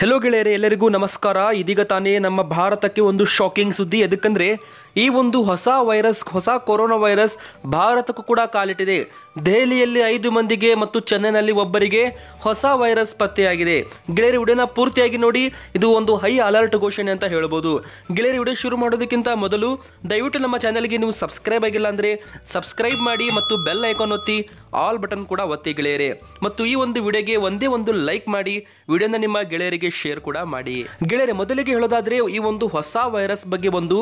hello ಗೆಳೆಯರೇ ಎಲ್ಲರಿಗೂ ನಮಸ್ಕಾರ ಇದೀಗ ತಾನೇ ನಮ್ಮ ಭಾರತಕ್ಕೆ ಒಂದು ಶಾಕಿಂಗ್ ಸುದ್ದಿ ಎದಕ್ಕಂದರೆ ಈ ಒಂದು ಹೊಸ ವೈರಸ್ ಹೊಸ ಕೊರೋನಾ ವೈರಸ್ ಭಾರತಕ್ಕೂ ಕೂಡ ಕಾಲಿಟ್ಟಿದೆ ದೆಹಲಿಯಲ್ಲಿ ಐದು ಮಂದಿಗೆ ಮತ್ತು ಚೆನ್ನೈನಲ್ಲಿ ಒಬ್ಬರಿಗೆ ಹೊಸ ವೈರಸ್ ಪತ್ತೆಯಾಗಿದೆ ಗೆಳೆಯರಿ ವಿಡಿಯೋನ ಪೂರ್ತಿಯಾಗಿ ನೋಡಿ ಇದು ಒಂದು ಹೈ ಅಲರ್ಟ್ ಘೋಷಣೆ ಅಂತ ಹೇಳ್ಬೋದು ಗೆಳೆಯರಿ ವಿಡಿಯೋ ಶುರು ಮಾಡೋದಕ್ಕಿಂತ ಮೊದಲು ದಯವಿಟ್ಟು ನಮ್ಮ ಚಾನೆಲ್ಗೆ ನೀವು ಸಬ್ಸ್ಕ್ರೈಬ್ ಆಗಿಲ್ಲ ಅಂದರೆ ಸಬ್ಸ್ಕ್ರೈಬ್ ಮಾಡಿ ಮತ್ತು ಬೆಲ್ ಐಕಾನ್ ಒತ್ತಿ ಆಲ್ ಬಟನ್ ಕೂಡ ಒತ್ತಿ ಗೆಳೆಯರೆ ಮತ್ತು ಈ ಒಂದು ವಿಡಿಯೋಗೆ ಒಂದೇ ಒಂದು ಲೈಕ್ ಮಾಡಿ ವಿಡಿಯೋನ ನಿಮ್ಮ ಗೆಳೆಯರಿಗೆ ಶೇರ್ ಕೂಡ ಮಾಡಿ ಗೆಳೆಯರೆ ಮೊದಲಿಗೆ ಹೇಳೋದಾದ್ರೆ ಈ ಒಂದು ಹೊಸ ವೈರಸ್ ಬಗ್ಗೆ ಒಂದು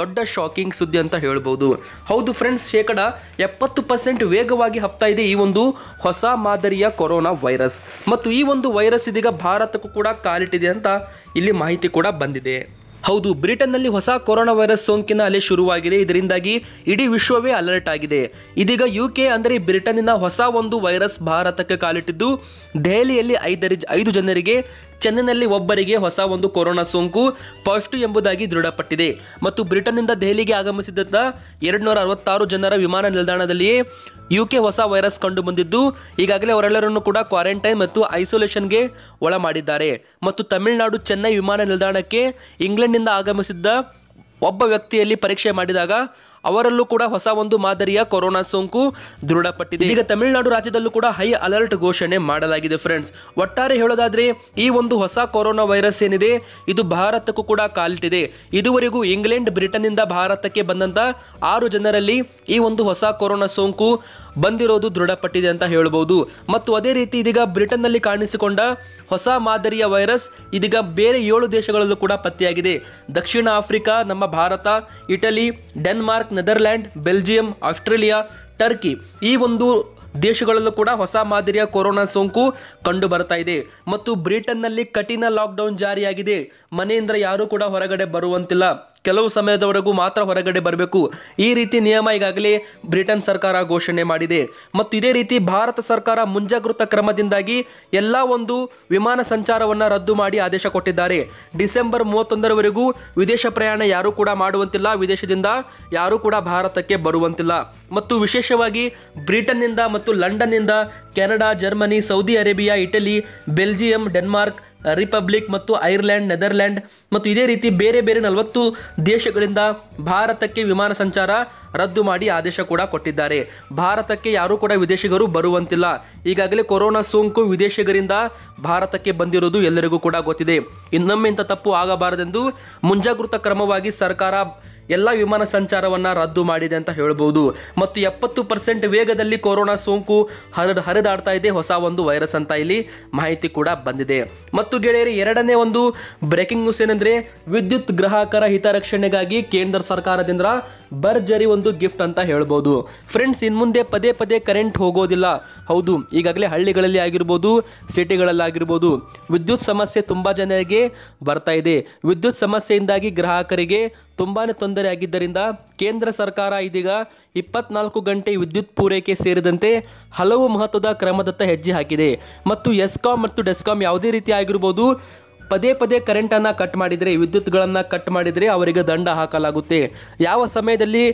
ದೊಡ್ಡ ಶಾಕಿಂಗ್ ಸುದ್ದಿ ಅಂತ ಹೇಳ್ಬೋದು ಹೌದು ಫ್ರೆಂಡ್ಸ್ ಶೇಕಡ ಎಪ್ಪತ್ತು ಪರ್ಸೆಂಟ್ ವೇಗವಾಗಿ ಹಪ್ತಾ ಇದೆ ಈ ಒಂದು ಹೊಸ ಮಾದರಿಯ ಕೊರೋನಾ ವೈರಸ್ ಮತ್ತು ಈ ಒಂದು ವೈರಸ್ ಇದೀಗ ಭಾರತಕ್ಕೂ ಕೂಡ ಕಾಲಿಟ್ಟಿದೆ ಅಂತ ಇಲ್ಲಿ ಮಾಹಿತಿ ಕೂಡ ಬಂದಿದೆ ಹೌದು ಬ್ರಿಟನ್ನಲ್ಲಿ ಹೊಸ ಕೊರೋನಾ ವೈರಸ್ ಸೋಂಕಿನ ಅಲೆ ಶುರುವಾಗಿದೆ ಇದರಿಂದಾಗಿ ಇಡೀ ವಿಶ್ವವೇ ಅಲರ್ಟ್ ಆಗಿದೆ ಇದೀಗ ಯು ಕೆ ಅಂದರೆ ಬ್ರಿಟನ್ನಿನ ಹೊಸ ಒಂದು ವೈರಸ್ ಭಾರತಕ್ಕೆ ಕಾಲಿಟ್ಟಿದ್ದು ದೆಹಲಿಯಲ್ಲಿ ಐದರಿ ಐದು ಜನರಿಗೆ ಚೆನ್ನೈನಲ್ಲಿ ಒಬ್ಬರಿಗೆ ಹೊಸ ಒಂದು ಕೊರೋನಾ ಸೋಂಕು ಪಾಸಿಟಿವ್ ಎಂಬುದಾಗಿ ದೃಢಪಟ್ಟಿದೆ ಮತ್ತು ಬ್ರಿಟನ್ನಿಂದ ದೆಹಲಿಗೆ ಆಗಮಿಸಿದ್ದ ಎರಡು ನೂರ ಅರವತ್ತಾರು ಜನರ ವಿಮಾನ ನಿಲ್ದಾಣದಲ್ಲಿಯೇ ಕೆ ಹೊಸ ವೈರಸ್ ಕಂಡು ಬಂದಿದ್ದು ಈಗಾಗಲೇ ಅವರೆಲ್ಲರನ್ನು ಕೂಡ ಕ್ವಾರಂಟೈನ್ ಮತ್ತು ಐಸೋಲೇಷನ್ಗೆ ಒಳ ಮಾಡಿದ್ದಾರೆ ಮತ್ತು ತಮಿಳುನಾಡು ಚೆನ್ನೈ ವಿಮಾನ ನಿಲ್ದಾಣಕ್ಕೆ ಇಂಗ್ಲೆಂಡ್ನಿಂದ ಆಗಮಿಸಿದ್ದ ಒಬ್ಬ ವ್ಯಕ್ತಿಯಲ್ಲಿ ಪರೀಕ್ಷೆ ಮಾಡಿದಾಗ ಅವರಲ್ಲೂ ಕೂಡ ಹೊಸ ಒಂದು ಮಾದರಿಯ ಕೊರೋನಾ ಸೋಂಕು ದೃಢಪಟ್ಟಿದೆ ಈಗ ತಮಿಳುನಾಡು ರಾಜ್ಯದಲ್ಲೂ ಕೂಡ ಹೈ ಅಲರ್ಟ್ ಘೋಷಣೆ ಮಾಡಲಾಗಿದೆ ಫ್ರೆಂಡ್ಸ್ ಒಟ್ಟಾರೆ ಹೇಳೋದಾದ್ರೆ ಈ ಒಂದು ಹೊಸ ಕೊರೋನಾ ವೈರಸ್ ಏನಿದೆ ಇದು ಭಾರತಕ್ಕೂ ಕೂಡ ಕಾಲಿಟ್ಟಿದೆ ಇದುವರೆಗೂ ಇಂಗ್ಲೆಂಡ್ ಬ್ರಿಟನ್ನಿಂದ ಭಾರತಕ್ಕೆ ಬಂದಂತ ಆರು ಜನರಲ್ಲಿ ಈ ಒಂದು ಹೊಸ ಕೊರೋನಾ ಸೋಂಕು ಬಂದಿರೋದು ದೃಢಪಟ್ಟಿದೆ ಅಂತ ಹೇಳಬಹುದು ಮತ್ತು ಅದೇ ರೀತಿ ಇದೀಗ ಬ್ರಿಟನ್ನಲ್ಲಿ ಕಾಣಿಸಿಕೊಂಡ ಹೊಸ ಮಾದರಿಯ ವೈರಸ್ ಇದೀಗ ಬೇರೆ ಏಳು ದೇಶಗಳಲ್ಲೂ ಕೂಡ ಪತ್ತೆಯಾಗಿದೆ ದಕ್ಷಿಣ ಆಫ್ರಿಕಾ ನಮ್ಮ Bharat Italy Denmark Netherland Belgium Australia Turkey ಈ ಒಂದು ದೇಶಗಳಲ್ಲೂ ಕೂಡ ಹೊಸ ಮಾದರಿಯ ಕೊರೋನಾ ಸೋಂಕು ಕಂಡು ಬರ್ತಾ ಇದೆ ಮತ್ತು ಬ್ರಿಟನ್ನಲ್ಲಿ ಕಠಿಣ ಲಾಕ್ಡೌನ್ ಜಾರಿಯಾಗಿದೆ ಮನೆಯಿಂದ ಯಾರೂ ಕೂಡ ಹೊರಗಡೆ ಬರುವಂತಿಲ್ಲ ಕೆಲವು ಸಮಯದವರೆಗೂ ಮಾತ್ರ ಹೊರಗಡೆ ಬರಬೇಕು ಈ ರೀತಿ ನಿಯಮ ಈಗಾಗಲೇ ಬ್ರಿಟನ್ ಸರ್ಕಾರ ಘೋಷಣೆ ಮಾಡಿದೆ ಮತ್ತು ಇದೇ ರೀತಿ ಭಾರತ ಸರ್ಕಾರ ಮುಂಜಾಗೃತ ಕ್ರಮದಿಂದಾಗಿ ಎಲ್ಲ ಒಂದು ವಿಮಾನ ಸಂಚಾರವನ್ನು ರದ್ದು ಮಾಡಿ ಆದೇಶ ಕೊಟ್ಟಿದ್ದಾರೆ ಡಿಸೆಂಬರ್ ಮೂವತ್ತೊಂದರವರೆಗೂ ವಿದೇಶ ಪ್ರಯಾಣ ಯಾರೂ ಕೂಡ ಮಾಡುವಂತಿಲ್ಲ ವಿದೇಶದಿಂದ ಯಾರೂ ಕೂಡ ಭಾರತಕ್ಕೆ ಬರುವಂತಿಲ್ಲ ಮತ್ತು ವಿಶೇಷವಾಗಿ ಬ್ರಿಟನ್ನಿಂದ ಮತ್ತು ಲಂಡನ್ನಿಂದ Canada Germany Saudi Arabia Italy Belgium Denmark republic ಮತ್ತು ಐರ್ಲೆಂಡ್ ನೆದರ್ಲ್ಯಾಂಡ್ ಮತ್ತು ಇದೇ ರೀತಿ ಬೇರೆ ಬೇರೆ ನಲವತ್ತು ದೇಶಗಳಿಂದ ಭಾರತಕ್ಕೆ ವಿಮಾನ ಸಂಚಾರ ರದ್ದು ಮಾಡಿ ಆದೇಶ ಕೂಡ ಕೊಟ್ಟಿದ್ದಾರೆ ಭಾರತಕ್ಕೆ ಯಾರೂ ಕೂಡ ವಿದೇಶಿಗರು ಬರುವಂತಿಲ್ಲ ಈಗಾಗಲೇ ಕೊರೋನಾ ಸೋಂಕು ವಿದೇಶಿಗರಿಂದ ಭಾರತಕ್ಕೆ ಬಂದಿರುವುದು ಎಲ್ಲರಿಗೂ ಕೂಡ ಗೊತ್ತಿದೆ ಇನ್ನೊಮ್ಮೆ ಇಂಥ ತಪ್ಪು ಆಗಬಾರದೆಂದು ಮುಂಜಾಗೃತ ಕ್ರಮವಾಗಿ ಸರ್ಕಾರ ಎಲ್ಲ ವಿಮಾನ ಸಂಚಾರವನ್ನ ರದ್ದು ಮಾಡಿದೆ ಅಂತ ಹೇಳಬಹುದು ಮತ್ತು ಎಪ್ಪತ್ತು ಪರ್ಸೆಂಟ್ ವೇಗದಲ್ಲಿ ಕೊರೋನಾ ಸೋಂಕು ಹರಡ್ ಹರಿದಾಡ್ತಾ ಇದೆ ಹೊಸ ಒಂದು ವೈರಸ್ ಅಂತ ಇಲ್ಲಿ ಮಾಹಿತಿ ಕೂಡ ಬಂದಿದೆ ಮತ್ತು ಗೆಳೆಯರಿ ಎರಡನೇ ಒಂದು ಬ್ರೇಕಿಂಗ್ ನ್ಯೂಸ್ ಏನಂದ್ರೆ ವಿದ್ಯುತ್ ಗ್ರಾಹಕರ ಹಿತರಕ್ಷಣೆಗಾಗಿ ಕೇಂದ್ರ ಸರ್ಕಾರದಿಂದ ಭರ್ಜರಿ ಒಂದು ಗಿಫ್ಟ್ ಅಂತ ಹೇಳ್ಬೋದು ಫ್ರೆಂಡ್ಸ್ ಇನ್ ಮುಂದೆ ಪದೇ ಪದೇ ಕರೆಂಟ್ ಹೋಗೋದಿಲ್ಲ ಹೌದು ಈಗಾಗಲೇ ಹಳ್ಳಿಗಳಲ್ಲಿ ಆಗಿರ್ಬೋದು ಸಿಟಿಗಳಲ್ಲಾಗಿರ್ಬೋದು ವಿದ್ಯುತ್ ಸಮಸ್ಯೆ ತುಂಬಾ ಜನರಿಗೆ ಬರ್ತಾ ಇದೆ ವಿದ್ಯುತ್ ಸಮಸ್ಯೆಯಿಂದಾಗಿ ಗ್ರಾಹಕರಿಗೆ ತುಂಬಾ ತೊಂದರೆ ಆಗಿದ್ದರಿಂದ ಕೇಂದ್ರ ಸರ್ಕಾರ ಇದೀಗ ಇಪ್ಪತ್ನಾಲ್ಕು ಗಂಟೆ ವಿದ್ಯುತ್ ಪೂರೈಕೆ ಸೇರಿದಂತೆ ಹಲವು ಮಹತ್ವದ ಕ್ರಮದತ್ತ ಹೆಜ್ಜೆ ಹಾಕಿದೆ ಮತ್ತು ಎಸ್ಕಾಂ ಮತ್ತು ಡೆಸ್ಕಾಂ ಯಾವುದೇ ರೀತಿ ಆಗಿರ್ಬೋದು ಪದೇ ಪದೇ ಕರೆಂಟನ್ನು ಕಟ್ ಮಾಡಿದರೆ ವಿದ್ಯುತ್ಗಳನ್ನು ಕಟ್ ಮಾಡಿದರೆ ಅವರಿಗೆ ದಂಡ ಹಾಕಲಾಗುತ್ತೆ ಯಾವ ಸಮಯದಲ್ಲಿ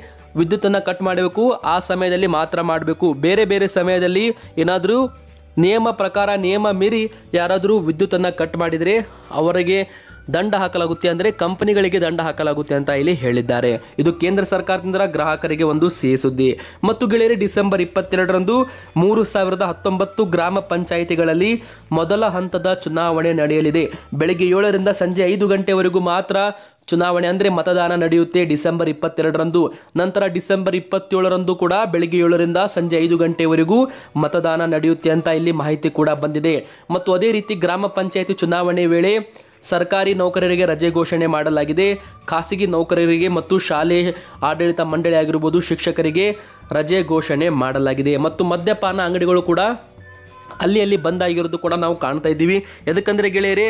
ವಿದ್ಯುತ್ತನ್ನು ಕಟ್ ಮಾಡಬೇಕು ಆ ಸಮಯದಲ್ಲಿ ಮಾತ್ರ ಮಾಡಬೇಕು ಬೇರೆ ಬೇರೆ ಸಮಯದಲ್ಲಿ ಏನಾದರೂ ನಿಯಮ ಪ್ರಕಾರ ನಿಯಮ ಮೀರಿ ಯಾರಾದರೂ ವಿದ್ಯುತ್ತನ್ನು ಕಟ್ ಮಾಡಿದರೆ ಅವರಿಗೆ ದಂಡ ಹಾಕಲಾಗುತ್ತೆ ಅಂದರೆ ಕಂಪನಿಗಳಿಗೆ ದಂಡ ಹಾಕಲಾಗುತ್ತೆ ಅಂತ ಇಲ್ಲಿ ಹೇಳಿದ್ದಾರೆ ಇದು ಕೇಂದ್ರ ಸರ್ಕಾರದಿಂದ ಗ್ರಾಹಕರಿಗೆ ಒಂದು ಸಿಹಿ ಸುದ್ದಿ ಮತ್ತು ಗೆಳೆಯರೆ ಡಿಸೆಂಬರ್ ಇಪ್ಪತ್ತೆರಡರಂದು ಮೂರು ಸಾವಿರದ ಹತ್ತೊಂಬತ್ತು ಗ್ರಾಮ ಪಂಚಾಯಿತಿಗಳಲ್ಲಿ ಮೊದಲ ಹಂತದ ಚುನಾವಣೆ ನಡೆಯಲಿದೆ ಬೆಳಗ್ಗೆ ಏಳರಿಂದ ಸಂಜೆ ಐದು ಗಂಟೆವರೆಗೂ ಮಾತ್ರ ಚುನಾವಣೆ ಅಂದರೆ ಮತದಾನ ನಡೆಯುತ್ತೆ ಡಿಸೆಂಬರ್ ಇಪ್ಪತ್ತೆರಡರಂದು ನಂತರ ಡಿಸೆಂಬರ್ ಇಪ್ಪತ್ತೇಳರಂದು ಕೂಡ ಬೆಳಗ್ಗೆ ಏಳರಿಂದ ಸಂಜೆ ಐದು ಗಂಟೆವರೆಗೂ ಮತದಾನ ನಡೆಯುತ್ತೆ ಅಂತ ಇಲ್ಲಿ ಮಾಹಿತಿ ಕೂಡ ಬಂದಿದೆ ಮತ್ತು ಅದೇ ರೀತಿ ಗ್ರಾಮ ಪಂಚಾಯಿತಿ ಚುನಾವಣೆ ವೇಳೆ ಸರ್ಕಾರಿ ನೌಕರರಿಗೆ ರಜೆ ಘೋಷಣೆ ಮಾಡಲಾಗಿದೆ ಖಾಸಗಿ ನೌಕರರಿಗೆ ಮತ್ತು ಶಾಲೆ ಆಡಳಿತ ಮಂಡಳಿ ಆಗಿರ್ಬೋದು ಶಿಕ್ಷಕರಿಗೆ ರಜೆ ಘೋಷಣೆ ಮಾಡಲಾಗಿದೆ ಮತ್ತು ಮದ್ಯಪಾನ ಅಂಗಡಿಗಳು ಕೂಡ ಅಲ್ಲಿ ಅಲ್ಲಿ ಬಂದ್ ಆಗಿರೋದು ಕೂಡ ನಾವು ಕಾಣ್ತಾ ಇದ್ದೀವಿ ಎದಕ್ಕಂದರೆ ಗೆಳೆಯರೇ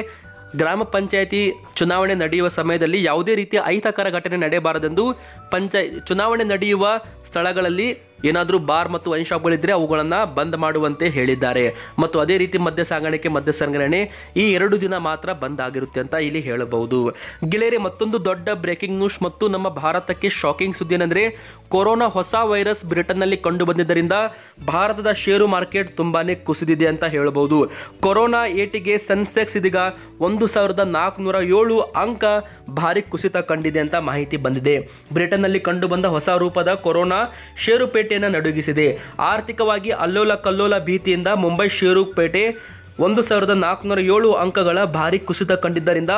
ಗ್ರಾಮ ಪಂಚಾಯಿತಿ ಚುನಾವಣೆ ನಡೆಯುವ ಸಮಯದಲ್ಲಿ ಯಾವುದೇ ರೀತಿಯ ಅಹಿತಕರ ಘಟನೆ ನಡೆಯಬಾರದೆಂದು ಪಂಚಾಯ್ ಚುನಾವಣೆ ನಡೆಯುವ ಸ್ಥಳಗಳಲ್ಲಿ ಏನಾದರೂ ಬಾರ್ ಮತ್ತು ವೈನ್ ಶಾಪ್ಗಳಿದ್ದರೆ ಅವುಗಳನ್ನು ಬಂದ್ ಮಾಡುವಂತೆ ಹೇಳಿದ್ದಾರೆ ಮತ್ತು ಅದೇ ರೀತಿ ಮದ್ಯ ಸಾಗಾಣಿಕೆ ಮದ್ಯ ಸಂಗ್ರಹಣೆ ಈ ಎರಡು ದಿನ ಮಾತ್ರ ಬಂದ್ ಆಗಿರುತ್ತೆ ಅಂತ ಇಲ್ಲಿ ಹೇಳಬಹುದು ಗೆಳೆಯರೆ ಮತ್ತೊಂದು ದೊಡ್ಡ ಬ್ರೇಕಿಂಗ್ ನ್ಯೂಸ್ ಮತ್ತು ನಮ್ಮ ಭಾರತಕ್ಕೆ ಶಾಕಿಂಗ್ ಸುದ್ದಿ ಏನಂದರೆ ಕೊರೋನಾ ಹೊಸ ವೈರಸ್ ಬ್ರಿಟನ್ನಲ್ಲಿ ಕಂಡು ಬಂದಿದ್ದರಿಂದ ಭಾರತದ ಷೇರು ಮಾರ್ಕೆಟ್ ತುಂಬಾನೇ ಕುಸಿದಿದೆ ಅಂತ ಹೇಳಬಹುದು ಕೊರೋನಾ ಏಟಿಗೆ ಸೆನ್ಸೆಕ್ಸ್ ಇದೀಗ ಒಂದು ಸಾವಿರದ ನಾಲ್ಕುನೂರ ಏಳು ಅಂಕ ಭಾರಿ ಕುಸಿತ ಕಂಡಿದೆ ಅಂತ ಮಾಹಿತಿ ಬಂದಿದೆ ಬ್ರಿಟನ್ನಲ್ಲಿ ಕಂಡು ಬಂದ ಹೊಸ ರೂಪದ ಕೊರೋನಾ ಷೇರುಪೇಟೆ ಪೇಟೆಯನ್ನು ನಡುಗಿಸಿದೆ ಆರ್ಥಿಕವಾಗಿ ಅಲ್ಲೋಲ ಕಲ್ಲೋಲ ಭೀತಿಯಿಂದ ಮುಂಬೈ ಷೇರು ಪೇಟೆ ಒಂದು ಸಾವಿರದ ನಾಲ್ಕುನೂರ ಏಳು ಅಂಕಗಳ ಭಾರಿ ಕುಸಿತ ಕಂಡಿದ್ದರಿಂದ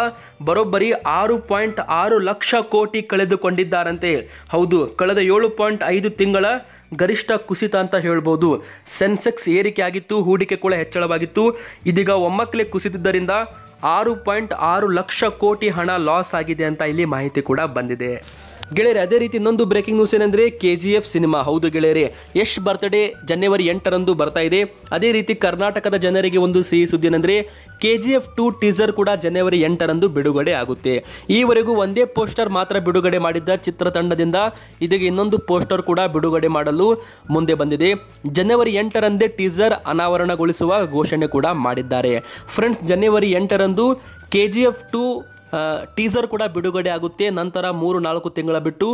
ಬರೋಬ್ಬರಿ ಆರು ಪಾಯಿಂಟ್ ಆರು ಲಕ್ಷ ಕೋಟಿ ಕಳೆದುಕೊಂಡಿದ್ದಾರಂತೆ ಹೌದು ಕಳೆದ ಏಳು ಪಾಯಿಂಟ್ ಐದು ತಿಂಗಳ ಗರಿಷ್ಠ ಕುಸಿತ ಅಂತ ಹೇಳ್ಬೋದು ಸೆನ್ಸೆಕ್ಸ್ ಏರಿಕೆ ಆಗಿತ್ತು ಹೂಡಿಕೆ ಕೂಡ ಹೆಚ್ಚಳವಾಗಿತ್ತು ಇದೀಗ ಒಮ್ಮಕ್ಕಲೇ ಕುಸಿತಿದ್ದರಿಂದ ಆರು ಪಾಯಿಂಟ್ ಆರು ಲಕ್ಷ ಕೋಟಿ ಹಣ ಲಾಸ್ ಆಗಿದೆ ಅಂತ ಇಲ್ಲಿ ಮಾಹಿತಿ ಕೂಡ ಬಂದಿದೆ ಗೆಳೆಯರೆ ಅದೇ ರೀತಿ ಇನ್ನೊಂದು ಬ್ರೇಕಿಂಗ್ ನ್ಯೂಸ್ ಏನಂದ್ರೆ ಕೆ ಜಿ ಎಫ್ ಸಿನಿಮಾ ಹೌದು ಗೆಳೆಯರೆ ಯಶ್ ಬರ್ತ್ಡೇ ಜನವರಿ ಎಂಟರಂದು ಬರ್ತಾ ಇದೆ ಅದೇ ರೀತಿ ಕರ್ನಾಟಕದ ಜನರಿಗೆ ಒಂದು ಸಿಹಿ ಸುದ್ದಿ ಏನಂದ್ರೆ K G F two teaser ಕೂಡ ಜನವರಿ ಎಂಟರಂದು ಬಿಡುಗಡೆ ಆಗುತ್ತೆ ಈವರೆಗೂ ಒಂದೇ ಪೋಸ್ಟರ್ ಮಾತ್ರ ಬಿಡುಗಡೆ ಮಾಡಿದ್ದ ಚಿತ್ರತಂಡದಿಂದ ಇದೀಗ ಇನ್ನೊಂದು ಪೋಸ್ಟರ್ ಕೂಡ ಬಿಡುಗಡೆ ಮಾಡಲು ಮುಂದೆ ಬಂದಿದೆ ಜನವರಿ ಎಂಟರಂದೇ ಟೀಸರ್ ಅನಾವರಣಗೊಳಿಸುವ ಘೋಷಣೆ ಕೂಡ ಮಾಡಿದ್ದಾರೆ ಫ್ರೆಂಡ್ಸ್ ಜನವರಿ ಎಂಟರಂದು K G F two teaser ಕೂಡ ಬಿಡುಗಡೆ ಆಗುತ್ತೆ ನಂತರ ಮೂರು ನಾಲ್ಕು ತಿಂಗಳ ಬಿಟ್ಟು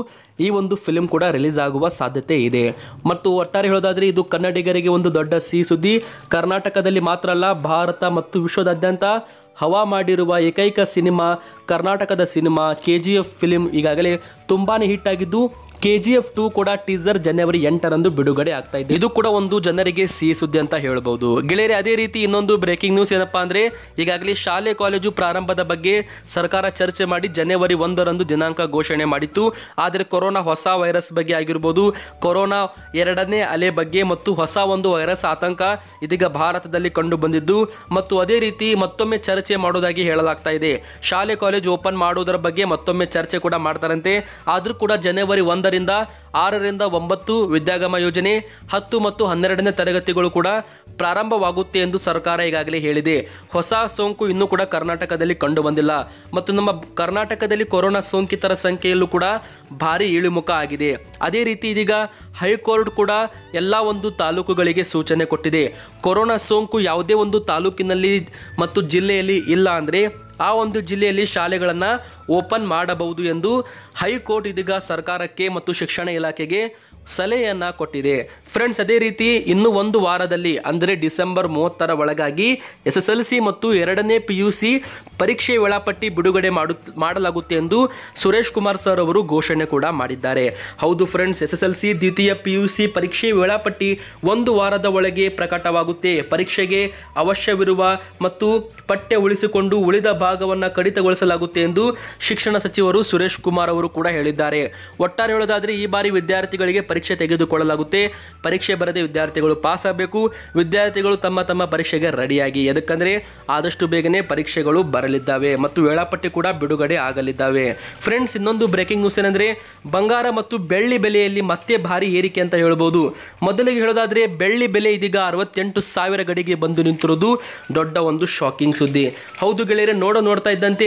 ಈ ಒಂದು ಫಿಲ್ಮ್ ಕೂಡ ರಿಲೀಸ್ ಆಗುವ ಸಾಧ್ಯತೆ ಇದೆ ಮತ್ತು ಒಟ್ಟಾರೆ ಹೇಳೋದಾದರೆ ಇದು ಕನ್ನಡಿಗರಿಗೆ ಒಂದು ದೊಡ್ಡ ಸಿಹಿ ಸುದ್ದಿ ಕರ್ನಾಟಕದಲ್ಲಿ ಮಾತ್ರ ಅಲ್ಲ ಭಾರತ ಮತ್ತು ವಿಶ್ವದಾದ್ಯಂತ ಹವಾ ಮಾಡಿರುವ ಏಕೈಕ ಸಿನಿಮಾ ಕರ್ನಾಟಕದ cinema K G F film ಈಗಾಗಲೇ ತುಂಬಾ ಹಿಟ್ ಆಗಿದ್ದು ಕೆ ಜಿ ಎಫ್ ಟೂ ಕೂಡ ಟೀಸರ್ ಜನವರಿ ಎಂಟರಂದು ಬಿಡುಗಡೆ ಆಗ್ತಾ ಇದೆ ಇದು ಕೂಡ ಒಂದು ಜನರಿಗೆ ಸಿ ಸುದ್ದಿ ಅಂತ ಹೇಳಬಹುದು ಗೆಳೆಯರೆ ಅದೇ ರೀತಿ ಇನ್ನೊಂದು ಬ್ರೇಕಿಂಗ್ ನ್ಯೂಸ್ ಏನಪ್ಪಾ ಅಂದರೆ ಈಗಾಗಲೇ ಶಾಲೆ ಕಾಲೇಜು ಪ್ರಾರಂಭದ ಬಗ್ಗೆ ಸರ್ಕಾರ ಚರ್ಚೆ ಮಾಡಿ ಜನವರಿ ಒಂದರಂದು ದಿನಾಂಕ ಘೋಷಣೆ ಮಾಡಿತ್ತು ಆದರೆ ಕೊರೋನಾ ಹೊಸ ವೈರಸ್ ಬಗ್ಗೆ ಆಗಿರ್ಬೋದು ಕೊರೋನಾ ಎರಡನೇ ಅಲೆ ಬಗ್ಗೆ ಮತ್ತು ಹೊಸ ಒಂದು ವೈರಸ್ ಆತಂಕ ಇದೀಗ ಭಾರತದಲ್ಲಿ ಕಂಡು ಬಂದಿದ್ದು ಮತ್ತು ಅದೇ ರೀತಿ ಮತ್ತೊಮ್ಮೆ ಚರ್ಚೆ ಚರ್ಚೆ ಮಾಡೋದಾಗಿ ಹೇಳಲಾಗ್ತಾ ಇದೆ ಶಾಲೆ ಕಾಲೇಜು ಓಪನ್ ಮಾಡುವುದರ ಬಗ್ಗೆ ಮತ್ತೊಮ್ಮೆ ಚರ್ಚೆ ಕೂಡ ಮಾಡ್ತಾರಂತೆ ಆದರೂ ಕೂಡ ಜನವರಿ ಒಂದರಿಂದ ಆರರಿಂದ ಒಂಬತ್ತು ವಿದ್ಯಾಗಮ ಯೋಜನೆ ಹತ್ತು ಮತ್ತು ಹನ್ನೆರಡನೇ ತರಗತಿಗಳು ಕೂಡ ಪ್ರಾರಂಭವಾಗುತ್ತೆ ಎಂದು ಸರ್ಕಾರ ಈಗಾಗಲೇ ಹೇಳಿದೆ ಹೊಸ ಸೋಂಕು ಇನ್ನೂ ಕೂಡ ಕರ್ನಾಟಕದಲ್ಲಿ ಕಂಡು ಬಂದಿಲ್ಲ ಮತ್ತು ನಮ್ಮ ಕರ್ನಾಟಕದಲ್ಲಿ ಕೊರೋನಾ ಸೋಂಕಿತರ ಸಂಖ್ಯೆಯಲ್ಲೂ ಕೂಡ ಭಾರಿ ಇಳಿಮುಖ ಆಗಿದೆ ಅದೇ ರೀತಿ ಇದೀಗ ಹೈಕೋರ್ಟ್ ಕೂಡ ಎಲ್ಲ ಒಂದು ತಾಲೂಕುಗಳಿಗೆ ಸೂಚನೆ ಕೊಟ್ಟಿದೆ ಕೊರೋನಾ ಸೋಂಕು ಯಾವುದೇ ಒಂದು ತಾಲೂಕಿನಲ್ಲಿ ಮತ್ತು ಜಿಲ್ಲೆಯಲ್ಲಿ ಇಲ್ಲ ಅಂದರೆ ಆ ಒಂದು ಜಿಲ್ಲೆಯಲ್ಲಿ ಶಾಲೆಗಳನ್ನು ಓಪನ್ ಮಾಡಬಹುದು ಎಂದು ಹೈಕೋರ್ಟ್ ಇದೀಗ ಸರ್ಕಾರಕ್ಕೆ ಮತ್ತು ಶಿಕ್ಷಣ ಇಲಾಖೆಗೆ ಸಲಹೆಯನ್ನು ಕೊಟ್ಟಿದೆ ಫ್ರೆಂಡ್ಸ್ ಅದೇ ರೀತಿ ಇನ್ನು ಒಂದು ವಾರದಲ್ಲಿ ಅಂದರೆ ಡಿಸೆಂಬರ್ ಮೂವತ್ತರ ಒಳಗಾಗಿ ಎಸ್ ಎಸ್ ಎಲ್ ಸಿ ಮತ್ತು ಎರಡನೇ ಪಿ ಯು ಸಿ ಪರೀಕ್ಷೆ ವೇಳಾಪಟ್ಟಿ ಬಿಡುಗಡೆ ಮಾಡು ಮಾಡಲಾಗುತ್ತೆ ಎಂದು ಸುರೇಶ್ ಕುಮಾರ್ ಸರ್ ಅವರು ಘೋಷಣೆ ಕೂಡ ಮಾಡಿದ್ದಾರೆ ಹೌದು friends S S L C ದ್ವಿತೀಯ ಪಿ ಯು ಸಿ ಪರೀಕ್ಷೆ ವೇಳಾಪಟ್ಟಿ ಒಂದು ವಾರದ ಒಳಗೆ ಪ್ರಕಟವಾಗುತ್ತೆ ಪರೀಕ್ಷೆಗೆ ಅವಶ್ಯವಿರುವ ಮತ್ತು ಪಠ್ಯ ಉಳಿಸಿಕೊಂಡು ಉಳಿದ ಭಾಗವನ್ನು ಕಡಿತಗೊಳಿಸಲಾಗುತ್ತೆ ಎಂದು ಶಿಕ್ಷಣ ಸಚಿವರು ಸುರೇಶ್ ಕುಮಾರ್ ಅವರು ಕೂಡ ಹೇಳಿದ್ದಾರೆ ಒಟ್ಟಾರೆ ಹೇಳೋದಾದರೆ ಈ ಬಾರಿ ವಿದ್ಯಾರ್ಥಿಗಳಿಗೆ ಪರೀಕ್ಷೆ ತೆಗೆದುಕೊಳ್ಳಲಾಗುತ್ತೆ ಪರೀಕ್ಷೆ ಬರದೆ ವಿದ್ಯಾರ್ಥಿಗಳು ಪಾಸ್ ಆಗಬೇಕು ವಿದ್ಯಾರ್ಥಿಗಳು ತಮ್ಮ ತಮ್ಮ ಪರೀಕ್ಷೆಗೆ ರೆಡಿಯಾಗಿ ಯಾಕಂದರೆ ಆದಷ್ಟು ಬೇಗನೆ ಪರೀಕ್ಷೆಗಳು ಬರಲಿದ್ದಾವೆ ಮತ್ತು ವೇಳಾಪಟ್ಟಿ ಕೂಡ ಬಿಡುಗಡೆ ಆಗಲಿದ್ದಾವೆ ಫ್ರೆಂಡ್ಸ್ ಇನ್ನೊಂದು ಬ್ರೇಕಿಂಗ್ ನ್ಯೂಸ್ ಏನಂದರೆ ಬಂಗಾರ ಮತ್ತು ಬೆಳ್ಳಿ ಬೆಲೆಯಲ್ಲಿ ಮತ್ತೆ ಭಾರಿ ಏರಿಕೆ ಅಂತ ಹೇಳ್ಬೋದು ಮೊದಲಿಗೆ ಹೇಳೋದಾದರೆ ಬೆಳ್ಳಿ ಬೆಲೆ ಇದೀಗ ಅರವತ್ತೆಂಟು ಸಾವಿರ ಗಡಿಗೆ ಬಂದು ನಿಂತಿರೋದು ದೊಡ್ಡ ಒಂದು ಶಾಕಿಂಗ್ ಸುದ್ದಿ ಹೌದು ಗೆಳೆಯರೆ ನೋಡೋ ಕೂಡ ನೋಡ್ತಾ ಇದ್ದಂತೆ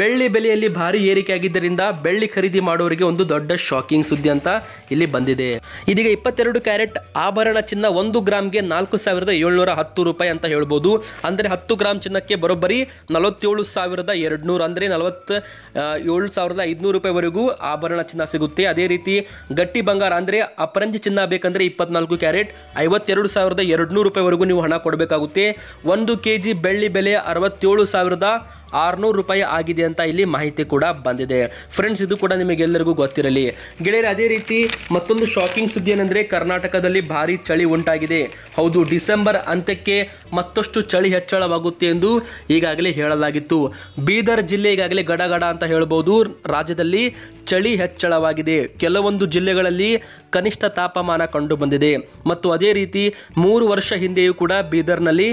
ಬೆಳ್ಳಿ ಬೆಲೆಯಲ್ಲಿ ಭಾರಿ ಏರಿಕೆ ಆಗಿದ್ದರಿಂದ ಬೆಳ್ಳಿ ಖರೀದಿ ಮಾಡೋರಿಗೆ ಒಂದು ದೊಡ್ಡ ಶಾಕಿಂಗ್ ಸುದ್ದಿ ಅಂತ ಇಲ್ಲಿ ಬಂದಿದೆ ಇದೀಗ ಇಪ್ಪತ್ತೆರಡು ಕ್ಯಾರೆಟ್ ಆಭರಣ ಚಿನ್ನ ಒಂದು ಗ್ರಾಮ್ಗೆ ನಾಲ್ಕು ಸಾವಿರದ ಏಳ್ನೂರ ಹತ್ತು ರೂಪಾಯಿ ಅಂತ ಹೇಳ್ಬೋದು ಅಂದರೆ ಹತ್ತು ಗ್ರಾಮ್ ಚಿನ್ನಕ್ಕೆ ಬರೋಬ್ಬರಿ ನಲವತ್ತೇಳು ಸಾವಿರದ ಎರಡುನೂರು ಅಂದರೆ ನಲವತ್ತ ಏಳು ಸಾವಿರದ ಐದುನೂರು ರೂಪಾಯಿವರೆಗೂ ಆಭರಣ ಚಿನ್ನ ಸಿಗುತ್ತೆ ಅದೇ ರೀತಿ ಗಟ್ಟಿ ಬಂಗಾರ ಅಂದರೆ ಅಪರಂಜಿ ಚಿನ್ನ ಬೇಕಂದರೆ ಇಪ್ಪತ್ನಾಲ್ಕು ಕ್ಯಾರೆಟ್ ಐವತ್ತೆರಡು ಸಾವಿರದ ಎರಡುನೂರು ರೂಪಾಯಿವರೆಗೂ ನೀವು ಹಣ ಕೊಡಬೇಕಾಗುತ್ತೆ ಒಂದು ಕೆ ಜಿ ಬೆಳ್ಳಿ ಬೆಲೆ ಅರವತ್ತೇಳು ಸಾವಿರದ ಆರುನೂರು ರೂಪಾಯಿ ಆಗಿದೆ ಅಂತ ಇಲ್ಲಿ ಮಾಹಿತಿ ಕೂಡ ಬಂದಿದೆ ಫ್ರೆಂಡ್ಸ್ ಇದು ಕೂಡ ನಿಮಗೆಲ್ಲರಿಗೂ ಗೊತ್ತಿರಲಿ ಗೆಳೆಯರೆ ಅದೇ ರೀತಿ ಮತ್ತೊಂದು ಶಾಕಿಂಗ್ ಸುದ್ದಿ ಏನಂದರೆ ಕರ್ನಾಟಕದಲ್ಲಿ ಭಾರಿ ಚಳಿ ಉಂಟಾಗಿದೆ ಹೌದು ಡಿಸೆಂಬರ್ ಅಂತ್ಯಕ್ಕೆ ಮತ್ತಷ್ಟು ಚಳಿ ಹೆಚ್ಚಳವಾಗುತ್ತೆ ಎಂದು ಈಗಾಗಲೇ ಹೇಳಲಾಗಿತ್ತು ಬೀದರ್ ಜಿಲ್ಲೆ ಈಗಾಗಲೇ ಗಡಗಡ ಅಂತ ಹೇಳ್ಬೋದು ರಾಜ್ಯದಲ್ಲಿ ಚಳಿ ಹೆಚ್ಚಳವಾಗಿದೆ ಕೆಲವೊಂದು ಜಿಲ್ಲೆಗಳಲ್ಲಿ ಕನಿಷ್ಠ ತಾಪಮಾನ ಕಂಡುಬಂದಿದೆ ಮತ್ತು ಅದೇ ರೀತಿ ಮೂರು ವರ್ಷ ಹಿಂದೆಯೂ ಕೂಡ ಬೀದರ್ನಲ್ಲಿ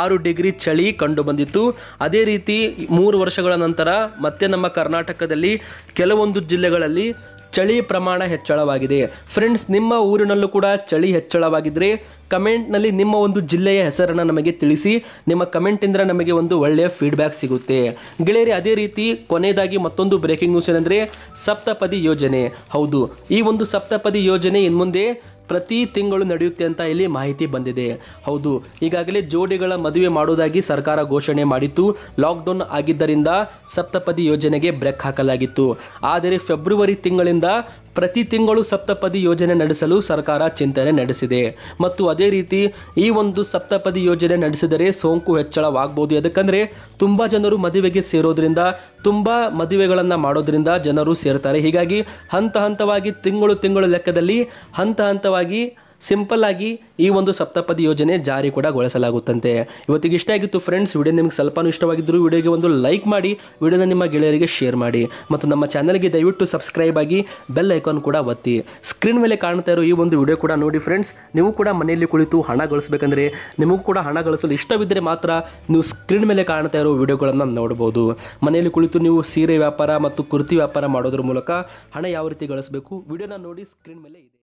ಆರು ಡಿಗ್ರಿ ಚಳಿ ಕಂಡುಬಂದಿತ್ತು ಅದೇ ರೀತಿ ಮೂರು ವರ್ಷಗಳ ನಂತರ ಮತ್ತೆ ನಮ್ಮ ಕರ್ನಾಟಕದಲ್ಲಿ ಕೆಲವೊಂದು ಜಿಲ್ಲೆಗಳಲ್ಲಿ ಚಳಿ ಪ್ರಮಾಣ ಹೆಚ್ಚಳವಾಗಿದೆ ಫ್ರೆಂಡ್ಸ್ ನಿಮ್ಮ ಊರಿನಲ್ಲೂ ಕೂಡ ಚಳಿ ಹೆಚ್ಚಳವಾಗಿದ್ದರೆ ಕಮೆಂಟ್ನಲ್ಲಿ ನಿಮ್ಮ ಒಂದು ಜಿಲ್ಲೆಯ ಹೆಸರನ್ನು ನಮಗೆ ತಿಳಿಸಿ ನಿಮ್ಮ ಕಮೆಂಟಿಂದ ನಮಗೆ ಒಂದು ಒಳ್ಳೆಯ ಫೀಡ್ಬ್ಯಾಕ್ ಸಿಗುತ್ತೆ ಗೆಳೆಯರಿ ಅದೇ ರೀತಿ ಕೊನೆಯದಾಗಿ ಮತ್ತೊಂದು ಬ್ರೇಕಿಂಗ್ ನ್ಯೂಸ್ ಏನಂದರೆ ಸಪ್ತಪದಿ ಯೋಜನೆ ಹೌದು ಈ ಒಂದು ಸಪ್ತಪದಿ ಯೋಜನೆ ಇನ್ಮುಂದೆ ಪ್ರತಿ ತಿಂಗಳು ನಡೆಯುತ್ತೆ ಅಂತ ಇಲ್ಲಿ ಮಾಹಿತಿ ಬಂದಿದೆ ಹೌದು ಈಗಾಗಲೇ ಜೋಡಿಗಳ ಮದುವೆ ಮಾಡುವುದಾಗಿ ಸರ್ಕಾರ ಘೋಷಣೆ ಮಾಡಿತ್ತು ಲಾಕ್ಡೌನ್ ಆಗಿದ್ದರಿಂದ ಸಪ್ತಪದಿ ಯೋಜನೆಗೆ ಬ್ರೇಕ್ ಹಾಕಲಾಗಿತ್ತು ಆದರೆ ಫೆಬ್ರವರಿ ತಿಂಗಳಿಂದ ಪ್ರತಿ ತಿಂಗಳು ಸಪ್ತಪದಿ ಯೋಜನೆ ನಡೆಸಲು ಸರ್ಕಾರ ಚಿಂತನೆ ನಡೆಸಿದೆ ಮತ್ತು ಅದೇ ರೀತಿ ಈ ಒಂದು ಸಪ್ತಪದಿ ಯೋಜನೆ ನಡೆಸಿದರೆ ಸೋಂಕು ಹೆಚ್ಚಳವಾಗಬಹುದು ಯಾಕಂದರೆ ತುಂಬ ಜನರು ಮದುವೆಗೆ ಸೇರೋದ್ರಿಂದ ತುಂಬ ಮದುವೆಗಳನ್ನು ಮಾಡೋದ್ರಿಂದ ಜನರು ಸೇರ್ತಾರೆ ಹೀಗಾಗಿ ಹಂತ ಹಂತವಾಗಿ ತಿಂಗಳು ತಿಂಗಳು ಲೆಕ್ಕದಲ್ಲಿ ಹಂತ ಹಂತವಾಗಿ ಸಿಂಪಲ್ ಆಗಿ ಈ ಒಂದು ಸಪ್ತಪದಿ ಯೋಜನೆ ಜಾರಿ ಕೂಡ ಗೊಳಿಸಲಾಗುತ್ತಂತೆ ಇವತ್ತಿಗೆ ಇಷ್ಟ ಆಗಿತ್ತು ಫ್ರೆಂಡ್ಸ್ ವಿಡಿಯೋ ನಿಮಗೆ ಸ್ವಲ್ಪನೂ ಇಷ್ಟವಾಗಿದ್ದರೂ ವಿಡಿಯೋಗೆ ಒಂದು ಲೈಕ್ ಮಾಡಿ ವಿಡಿಯೋನ ನಿಮ್ಮ ಗೆಳೆಯರಿಗೆ ಶೇರ್ ಮಾಡಿ ಮತ್ತು ನಮ್ಮ ಚಾನಲ್ಗೆ ದಯವಿಟ್ಟು ಸಬ್ಸ್ಕ್ರೈಬ್ ಆಗಿ ಬೆಲ್ ಐಕಾನ್ ಕೂಡ ಒತ್ತಿ ಸ್ಕ್ರೀನ್ ಮೇಲೆ ಕಾಣ್ತಾ ಇರೋ ಈ ಒಂದು ವಿಡಿಯೋ ಕೂಡ ನೋಡಿ ಫ್ರೆಂಡ್ಸ್ ನೀವು ಕೂಡ ಮನೆಯಲ್ಲಿ ಕುಳಿತು ಹಣ ಗಳಿಸ್ಬೇಕಂದ್ರೆ ನಿಮಗೂ ಕೂಡ ಹಣ ಗಳಿಸಲು ಇಷ್ಟವಿದ್ದರೆ ಮಾತ್ರ ನೀವು ಸ್ಕ್ರೀನ್ ಮೇಲೆ ಕಾಣ್ತಾ ಇರೋ ವಿಡಿಯೋಗಳನ್ನು ನೋಡ್ಬೋದು ಮನೆಯಲ್ಲಿ ಕುಳಿತು ನೀವು ಸೀರೆ ವ್ಯಾಪಾರ ಮತ್ತು ಕುರ್ತಿ ವ್ಯಾಪಾರ ಮಾಡೋದ್ರ ಮೂಲಕ ಹಣ ಯಾವ ರೀತಿ ಗಳಿಸಬೇಕು ವಿಡಿಯೋನ ನೋಡಿ ಸ್ಕ್ರೀನ್ ಮೇಲೆ ಇದೆ